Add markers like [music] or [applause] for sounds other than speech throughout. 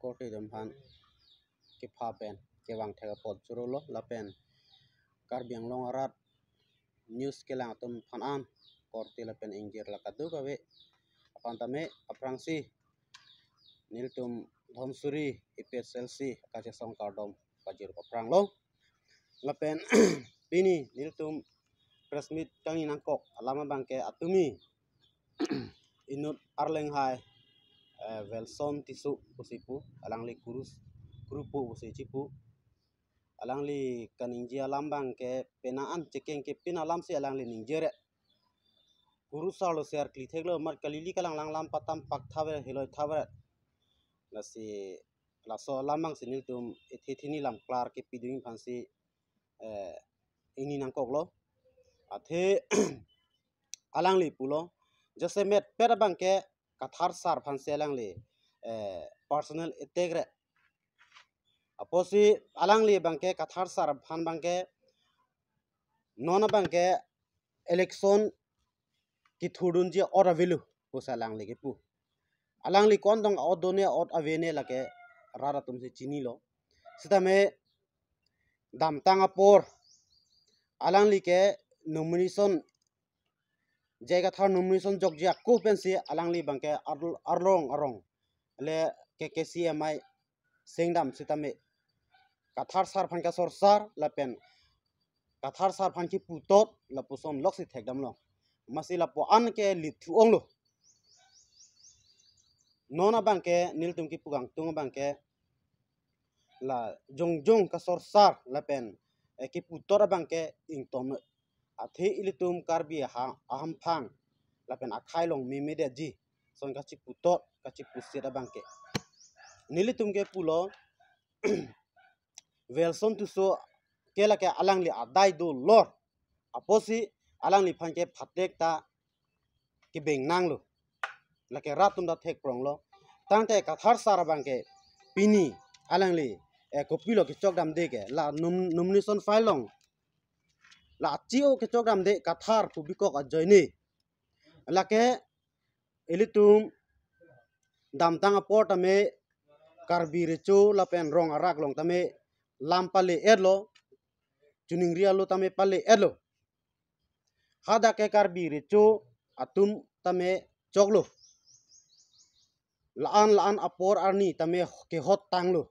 ko ri dam han ki pha pen ke wang thega pot churu lo la pen kar biang long rat news ke lang tum phan an kor ti la pen ingir la kadu ka we apan tame aprang si nil tum dhom suri ipslc ka che song ka dom ka jir ka prang lo la pen bini nil tum press meet tangi nang kok alama bang ke atumi inut arleng hai Eh, velson tisu kusipu alang li kurus grupu kusi cipu alang li kaninji lambang ke penaan cekeng ke pin lam si alang li ningjere kurus salo siar kli theglo mar kalili kalang lang lam patam pak thawer heloi thawer nasi laso lamang sinil tum ethithini lam klar ke piduing phansi eh, ini nangkoklo athe [clears throat] alang li pulo jase met perabang ke कथार सार फंसे अलंग ले पर्सनल इतेग्रे अपोसी अलंग बंके कथार सार फन बंके नॉन बंके इलेक्शन की थुडुन जी और अविलु उस अलंग ले के पु अलंग कौन दंग और दोने और अवेने लगे रारा तुमसे चीनी लो सीता में दामतांगा पोर अलंग के nomination jaiga thar nomination jok jia ko pensi alangli bangke arlong arong le kkcmi sengdam sitame kathar sar phanka sor sar la pen kathar sar phanki putot la pusom lok si thekdam lo masi la po an ke lithu ong lo nona bangke nil tungki pugang tung bangke la jong jong ka sor sar la pen ki putora bangke e ing อาทิอิลิตุมคาร์บีฮงอาหัมพังลาเป็นอาคายลงมีเมีเดจีส่วนกัจจิปุตตกัจจิปุสีระบังเกนิลิตุมเกปุโลเวลสันตุโซเกลักเออลังลีอาได้ดูลอร์อพอสิอลังลีพังเกผัดเด็กตากิเบงนางลูล้กเอรัตุมดัดเทกปรองโลตั้งแต่กัทาร์สาระบังเกปินีอลังลีเอคอปิโลกิจอกดำเด็กเอลานุมนุมนิสันไฟลง lachio ke chogram de kathar tu bikok la lake elitum damtang apot me karbi recho lapen rong arak long tame lampale erlo juning ria lo tame pale erlo hada ke karbi recho atum tame choklo laan laan apor arni tame ke hot tanglo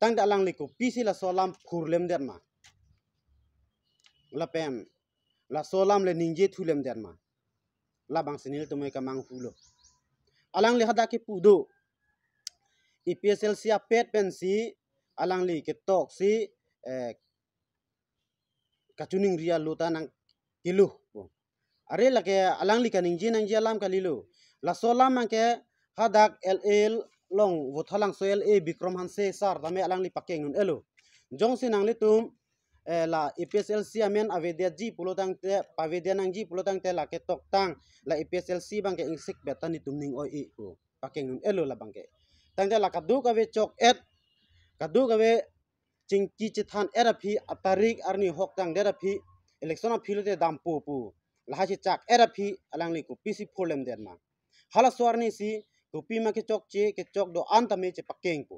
tang dalang liko pisi la solam kurlem derma la la solam le ninje tulem derma la bang senil tumai moy kamang fulo alang le hada ke pudo ipsl si pensi, pen si alang li ke tok si eh, kacuning ria luta nang kilu are la ke alang li kaning jin nang jalam kalilu la solam mang ke hadak ll long vothalang so la e bikram han se sar dame alang li pakeng nun elo jong sinang li tum la EPSLC amen avedia ji pulotang te pavedia nang ji pulotang te la ke tok tang la EPSLC bang ke insik betani tumning o i ku pakeng nun elo la bang ke tang te la kaduk ave chok et kaduk ave chingki chithan era phi atarik arni hok tang dera phi election of philute dam pu pu la chi chak era phi alang li ku pc problem der na hala swarni si kupi ma ke chok che ke chok do antame che pakeng pu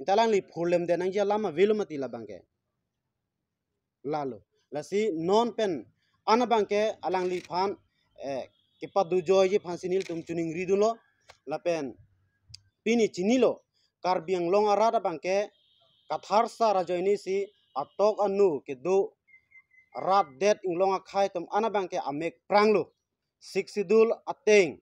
intalang li problem de nang ja lama velumati la bang ke lalo lasi non pen anabangke alang li pan, kipa du joy ji tum chuning ridulo dulo lapen pini chinilo karbiang long ara da bangke katharsa sa rajoini si atok anu ke du rat det ing longa khai tum bangke amek pranglo siksidul ateng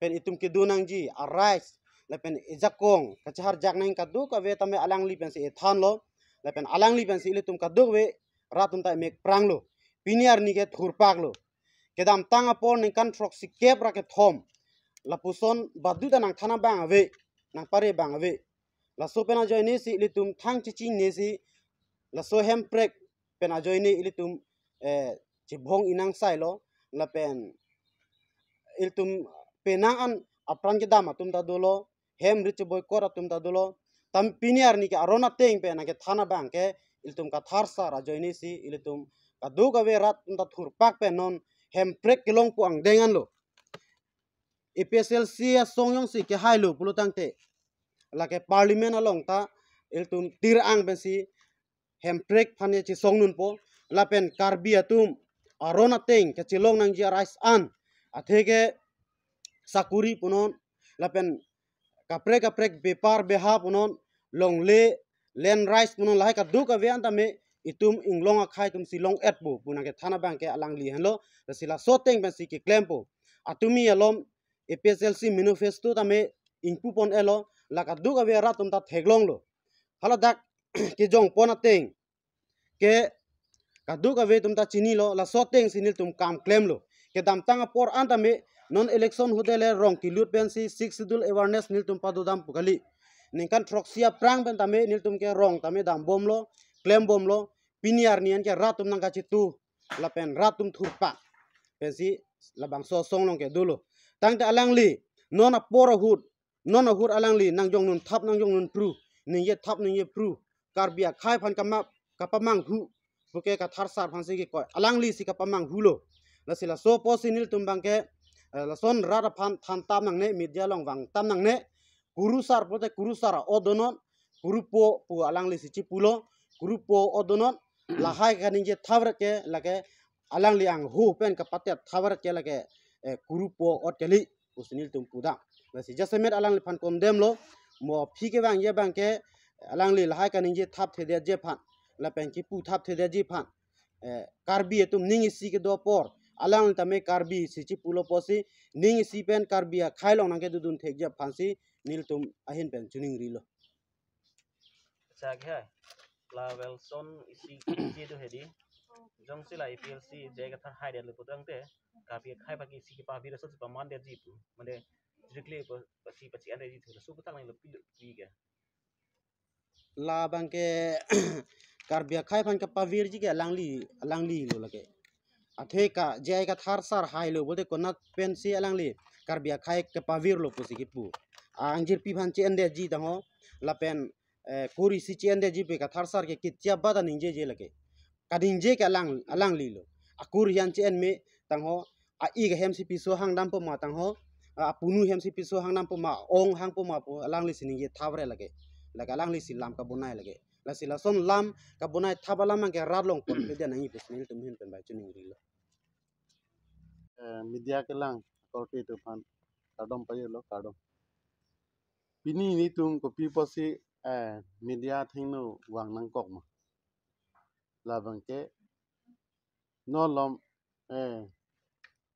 pen itum ke dunang ji arise lapen ijakong kachar jak nang kadu ka ve tame alang li si ethan lo lapen alang li pen si ile tum kadu ve ratun ta mek pranglo piniar ni ke thur kedam tanga por ni kan trok si kep ra ke thom la puson badu nang thana bang ave nang pare bang ave la so pena ni si litum thang chi ching ni si la so hem prek pena ni litum e eh, chi bhong inang sai lo la pen iltum penang an aprang ke dama tum ta dolo hem rich boy kora tum ta dolo tam piniar ni ke arona teng pe ke thana bang ke iltum ka tharsa rajoini si iltum ka du ka rat unta thurpak penon non hemprek kilong pu ang dengan lo EPSLC songyong si ke hai lo pulu tangte lake parlimen along ta iltum tir ang si hemprek phane chi songnun po lapen karbi atum arona teng ke chilong nang ji rais an athege sakuri punon lapen kaprek kaprek bepar beha punon longle len rice puno lahai ka duk ave anta me itum inglong akhai tum silong etbo puna ke thana Bank ke alang li hello the sila soteng ban si ke klempo atumi elom APSLC e manifesto tame ingpu pon elo laka duk ave ra tum ta theglong lo hala dak [clears throat] ke jong pon ke kaduk ave tum ta chini lo la soteng sinil tum kam klem lo ke dam tanga por anta me non election hotel rong kilut pensi six schedule awareness nil tum pa dam pukali ningkan trok sia prang ben tame nil tum ke rong tame dam bom lo klem bom lo piniar nian ke ratum nang kachi tu la pen ratum thurpa pen si la bang so song long ke dulu tang ta alang li non a pora hut non a hut alang li nang jong nun thap nang jong nun pru ning ye thap ning ye pru karbia khai phan kama kapamang hu buke ka thar sar phan si ki koy alang li si kapamang hu lo la sila so po si nil tum bang ke la son ra ra phan than tam nang ne media long wang tam nang ne kurusar pote kurusara odonon kurupo pu alang li sici pulo kurupo odonon lahai kanin je tawar ke lake alang li ang hu pen ka patya thavra ke lake kurupo eh, oteli usnil tum puda lasi jasemet alang li phan kondem lo mo pike bang ye bang ke alang li lahai kanin je thap te de je pan la pen ki pu tap te de je phan eh, karbi etum ningi ke do por alang tame karbi sici pulo posi ning si pen karbi ya khailong nang ke dudun thek je si नील तुम आहिन पेन चुनिंग रीलो अच्छा क्या la welson isi ki do hedi jong se la ipl e si je ga thar hai de lu putrang te ka pi khai ba ki si ki pa bi rasul pa man de ji pu mane jikle pa si pa chi an ji thu su lu pi pi ga la bang ke [coughs] kar bia khai phan ka pavir ji ke langli langli lo lage athe ka jai ka thar sar hai lo bolte kona pen si langli kar bia khai ka lo pu si ki pu आंजिरपी भाचे अंदे जी दंग लपेन कोरी सी चे अंदे जी पे का थर के कि चब्बा निंजे जे लगे कदिंजे के अलंग अलंग ली लो अकुर हियान चे अन्मे तंग हो आ इग हेम सी पी सो हंग दाम पो मा तंग हो आ पुनु हेम सो हंग दाम पो मा ओंग हंग पो मा पो अलंग ली सी निंजे थावरे लगे लगे अलंग ली सी लाम का बुनाए लगे लसी लसोन लाम का बुनाए थावा लाम के रा लोंग पर पेदे [coughs] नहीं पे स्मेल तुम तो हिन पेन बाय चुनिंग री लो के लांग कोटी तूफान तो काडम पयलो काडम pini ni tuh ko pi posi eh, eh, media thingno wang nang kok ma la bang ke no lom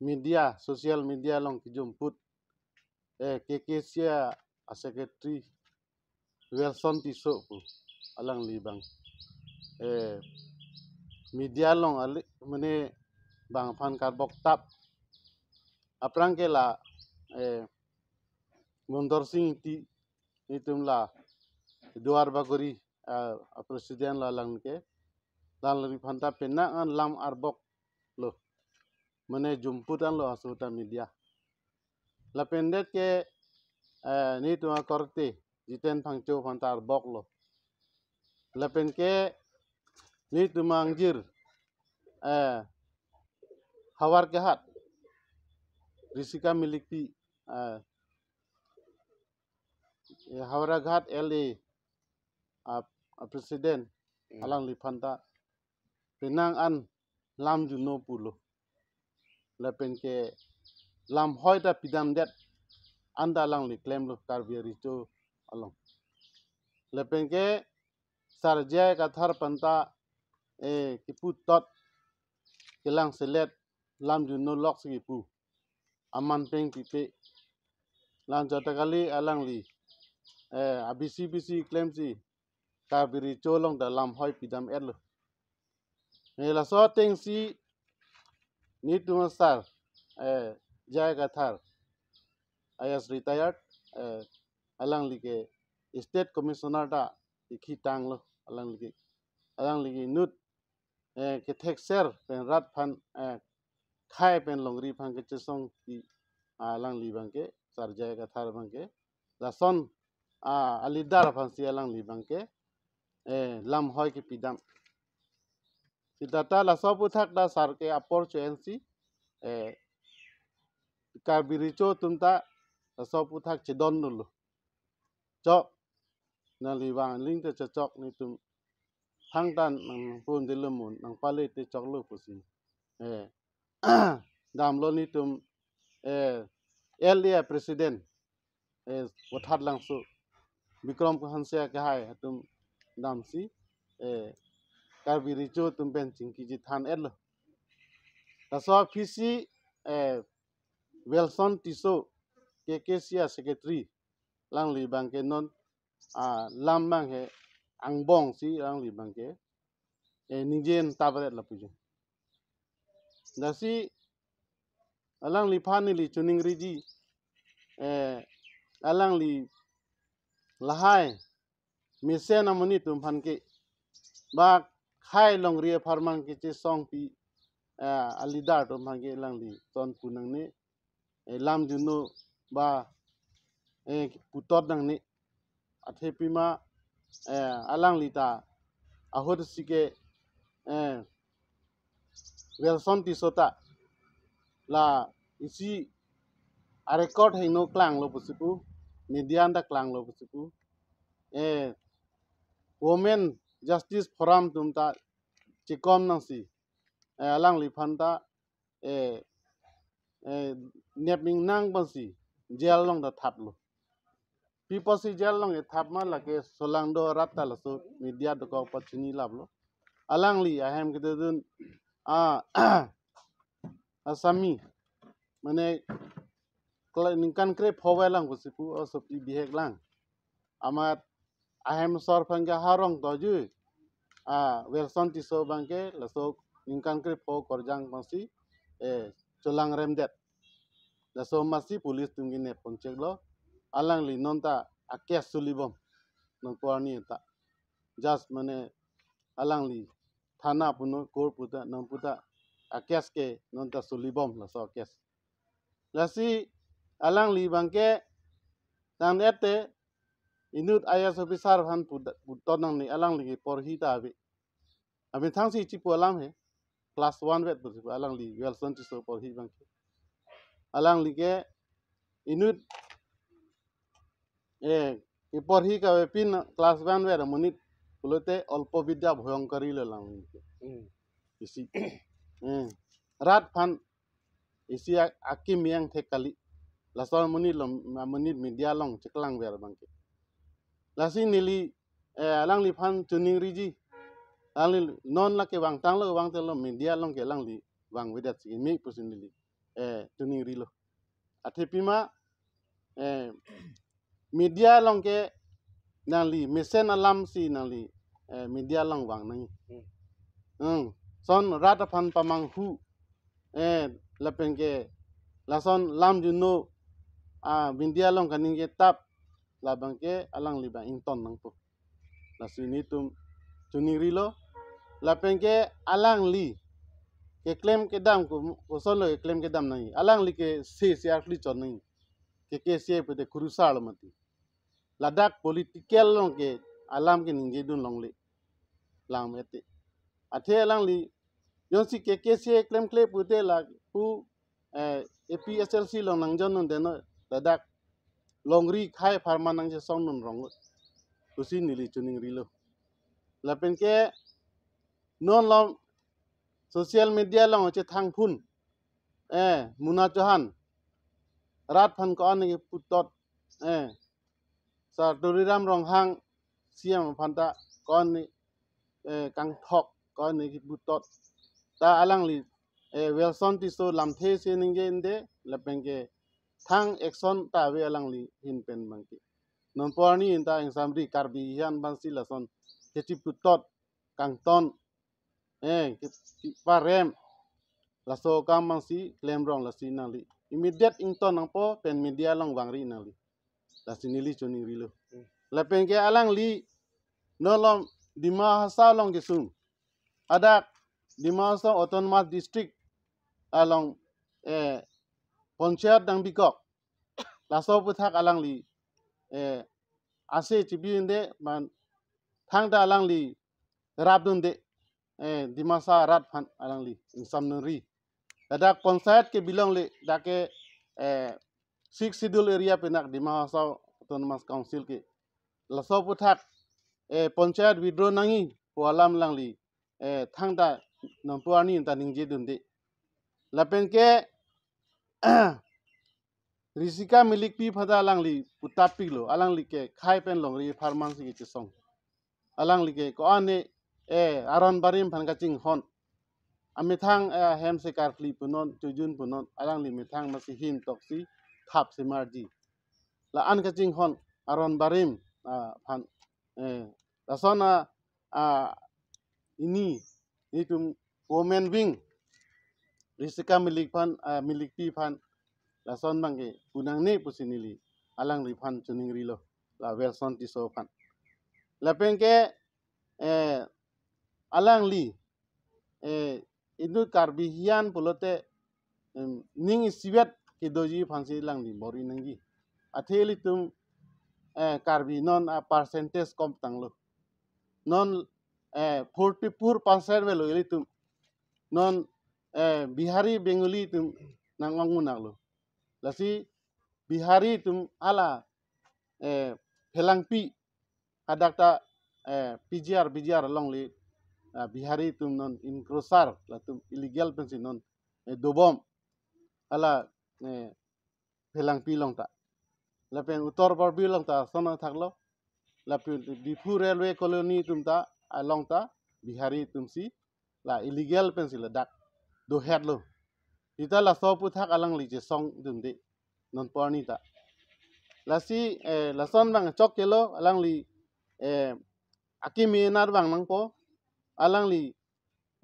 media sosial media long ki jumput eh ke ke sia a secretary welson ti so pu alang li bang eh media long ali mene bang Pan kar bok tap aprang ke la eh Mondor Singh ti dua duar bakuri eh, presiden lalang ke lalang panta penangan lam arbok lo mane jumputan lo asuta media la pendet ke eh, nituma korte jiten pangco panta arbok lo la pen tuh nituma angjir eh, hawar kehat risika miliki Eh, hawraghat LA, a ah, ah, president hmm. alang lipanta pinang an lam juno pulo lepen penke lam hoy ta pidam det Anda lang li claim lo tarbiari to along lepen penke sarjay kathar panta e kipu tot kelang selet lam juno lok kipu aman peng pipe lan jata kali alang li a bisi bisi claim si ka biri cholong da lam hoi pidam erlo ne la so teng si ni tu sar eh jay ka thar ayas retired eh alang like state commissioner da ikhi tang lo alang like alang like nut eh ke thek ser pen rat phan eh khai pen longri phang ke chesong ki alang li bang ke sar jay ka thar bang ke la son a alidar fansi alang e libang ke eh lam hoi ke pidam sidata la sopu thak da sar ke apor chensi e ka biricho tumta la sopu thak che don nulu chok na libang ling te chok ni tum thang tan nang pun dilumun nang pale te chok lu pusi e [clears throat] dam lo ni tum e elia president e wathat lang su Bikram Hansya ke hai hatum damsi eh tarbi ricu tum ben cingki ji than el ta so fisi eh Wilson Tiso KKCIA secretary Langli bangke non a lam bang he angbong si Langli li bangke eh ninjen tabret la puji dasi alang li phani li chuning riji eh là nam mise namuni tumphan ki ba khai longri farmang ki chi song pi alida tumphan ki langdi ton punang ni lam junu ba putot nang ni athe pima alang lita ahod sike wilson ti sota la isi a record hay no clang lo pusipu nidian da klang lo bisiku e eh, women justice forum tum ta chikom nang si e eh, alang li phan ta e eh, e nepming nang ba si jail long da thap lo people si jail long e thap ma lage solang do rat ta so media da kau pa chini lab lo alang li ahem ke de dun a asami [clears throat] mane ningkan kre phowai lang pu osop oh, i bihek lang amat, ahem sor pangga harong toju a welson ti so bangke laso ningkan kre pho korjang masi e cholang remdet laso masi police tungi ne lo alang li nonta akias sulibom nongkorni ta jas mane alang li thana puno kor puta puta akes ke nonta sulibom laso akias lasi alang li bangke tang ete inut ayas officer han putonang ni alang li porhi ta abi abi thang si chipu alam he class 1 vet tu alang li wilson ti so porhi bangke alang li ke inut ए इपरही का पिन class one वेर मुनित बोलते अल्प विद्या भयंकरी लेलाम इसी रात फान इसी आकी मियांग थे कली ลาสอนมนิลมมนิมีเดียลองชัคลังเวรบางกลาสินิลีเออลังลีฟันจุนิงริจีลังลีนอนลักเกวังตังลักเกวังเตลมีเดียลงเกลังลีวังวิดัสกิมีปุสินิลีเออจุนิงริลอัตถิพิมาเออมีเดียลงเกนังลีมิเซนอลัมสีนังลีเออมีเดียลงวังนั่งอืมส่วนรัฐพันปะมังหูเออแล้วเป็นเกลาสอนลามจุนโน a ah, along kaning ke tap labang ke alang liba inton nang po la sunitum tunirilo lapen ke alang li ke claim ke dam ko ko solo ke claim ke dam nahi alang li ke se se arli chon nai, ke ke se pe de kurusal mati ladak political long ke alam ke ninge dun long li lang mete athe alang li yon si ke ke se claim claim pute la pu eh, APSLC long nang jon non deno แต่ดักลงรีไข่พามานังจะซ่องนุนรองตุสินี่ลีจุนิงรีโลแล้วเป็นแกนอนลองโซเชียลมีเดียลองจะทางพุ่นเอมุนาจันรัฐพันก้อนนี่พุตตเอสาธุริรามรองหังเสียมพันตะก้อนนี่เอกังทอกก้อนนี่พุตตตาอลังลีเอเวลสันติโซลำเทเซนิงเกนเดแล้วเป็นแก thang ekson ta we alang li hin pen mangki non porni in ta exam ri kar bi yan ban si la son ke ti pu tot kang ton eh ki pa rem la so kam mang si klem rong la si na li immediate in ton nang po pen media lang wang ri na li la si ni li chu ri lo hmm. la pen ke alang li no lom di ma sa long ge sum adak di ma sa autonomous district along eh ponchat dang bikok laso putak alang li eh ase chibin de man thang da alang li rap dun de eh, di masa rat phan alang li sam nun ri dada konsert ke bilang le dake eh six sidul area penak dimasa autonomous council ke laso puthak eh ponchat widro nangi walam lang li eh da nampuani ta ningje dun de lapen ke risika milik pi phada alang li utap pi lo alang li ke khai pen long ri farmans gi chi song alang li ke ko ane e aron barim phan ka ching hon ami thang hem se kar fli punon tujun punon alang li mi thang ma si hin tok si thap se mar di la an ka ching hon aron barim phan e la sona ini ni tum women wing risika milik phan uh, ah, milik pi phan la son bang ge punang ne pusini li alang ri phan chuning rilo la vel son ti so phan la pen ke eh alang li eh indu karbi hian pulote ning siwet ki doji phansi lang li mori nang gi atheli tum eh karbi non a ah, percentage kom tang lo non eh 44% velo ili tum non eh bihari bengali tum nang ngunak lo lasi bihari tum ala eh helang pi adakta eh pjr pjr longli ah, bihari tum non incrossar la tum illegal pensi non eh, dobom ala eh helang pi longta la pen utor bor bi longta sono thaklo la pi dipu railway colony tum ta along ah, ta bihari tum si la illegal pensi la dak do lo ita la so puthak alang li je song dundi non porni ta la si eh, la son bang e chok kelo alang li eh, akimi nar bang nang po alang li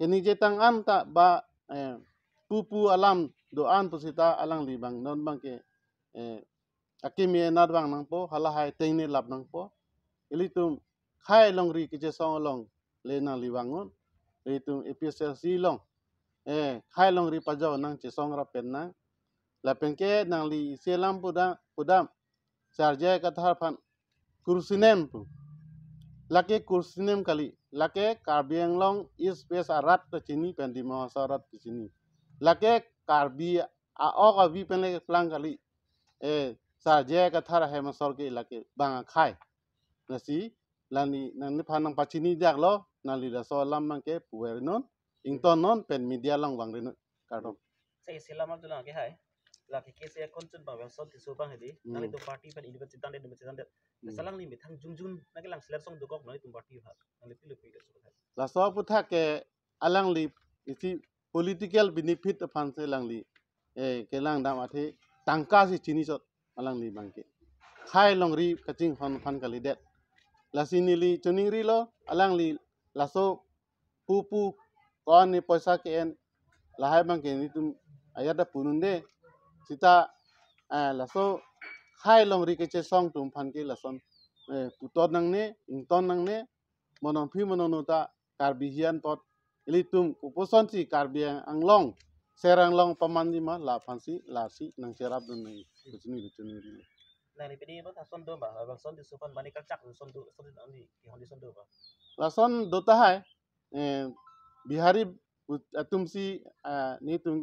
ini je tang an ta ba eh, pupu alam do an sita alang li bang non bang ke eh, akimi nar bang nang po hala hai teine lap nang po ili e tum khai long ri ke je song long le nang li bangon ri e si long Eh, hai long ri pajau nang chi song ra pen na la pen ke nang li se lam pu da pu da char je ka thar phan nem pu kursi nem kali karbi ang long is pes arat ta chini pen di mahasarat ti chini ke karbi a o ka vi pen le plang kali e char je ka thar he ma sor ke ke bang khai nasi lani nang ni pa chini jak lo li da so lam mang ke puer non ington non pen media lang wang rin kadong sa isila ke hai laki ke se kon chun bang sol ti subang hedi nali tu party pen individual chitan de individual chitan de mm. salang ni mithang jung jung na ke lang silar song dukok nali tu party so putha ke alang li isi political benefit phan se lang ke lang dam athe si chini chot alang li bang ke khai long ri kali det lasini lo alang li laso kon ni poisa ke en lahai bang ke ni tum ayada punun de sita eh, laso hai long ri ke che song tum phan ke lason eh, putor nang ne ington nang ne monong phi monong no ta karbi hian tot ili tum kuposon si ang long serang long pamandi ma la si la si nang serap dun nang kuchini kuchini ri nang ni pedi ma ta son do ba la son di supan banyak kalchak son do son di nang di di son do ba lason do ta hai eh, Bihari, तुमसी ni tung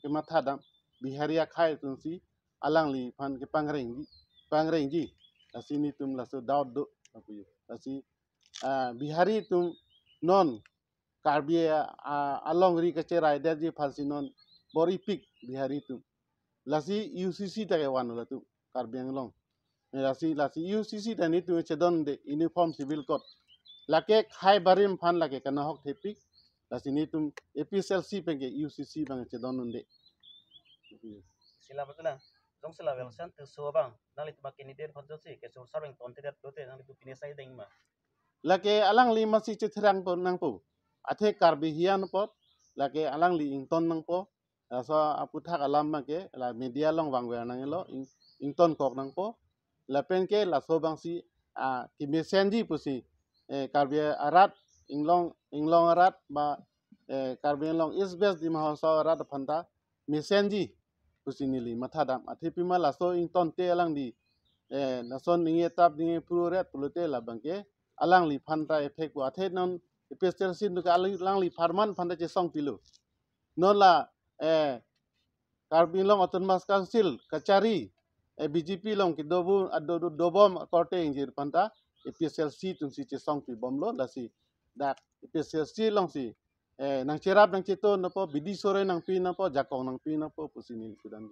ke matha dam ya khai tumsi alang li phan ke pangreng ji pangreng ji ni tum laso daud do apu asi bihari tum non karbi along ri kache raida ji phalsi non bori pik bihari tum lasi ucc ta ke wan la tum karbi anglong lasi lasi ucc ta ni tu chedon de uniform civil code lake khai barim phan lake kana hok thepik lasini tum APSLC penge UCC bang che donunde sila betula dong sila welsan tu so bang nali tu makin idir fonjo si ke sur sarwing ton tidak dote nali tu pinesai deng ma lake alang lima si ce terang pon nang po athe karbi hian po lake alang li ing ton nang po so apu thak alam ma ke la media long wang wer nang e lo ing ton kok nang po la ke la so bang si a ki mesenji pusi karbi e, arat inglong inglong rat ba eh, carbon long is best di ma so rat phanta mesenji kusini li matha dam athipi ma la so ing ton te alang di eh, na son ning etap ding pru ret pulute la bangke alang li phanta effect wa the non e pestel sin du ka alang li farman phanta che song pilu no la eh, carbon long autonomous council kachari e BJP long ki dobu adobom korte injir panta EPSLC tun si che song pi bom lo la si dak ipesiasi long si eh nang sirap nang cito na po bidisore nang pina po jakong nang pina po pusinil sudan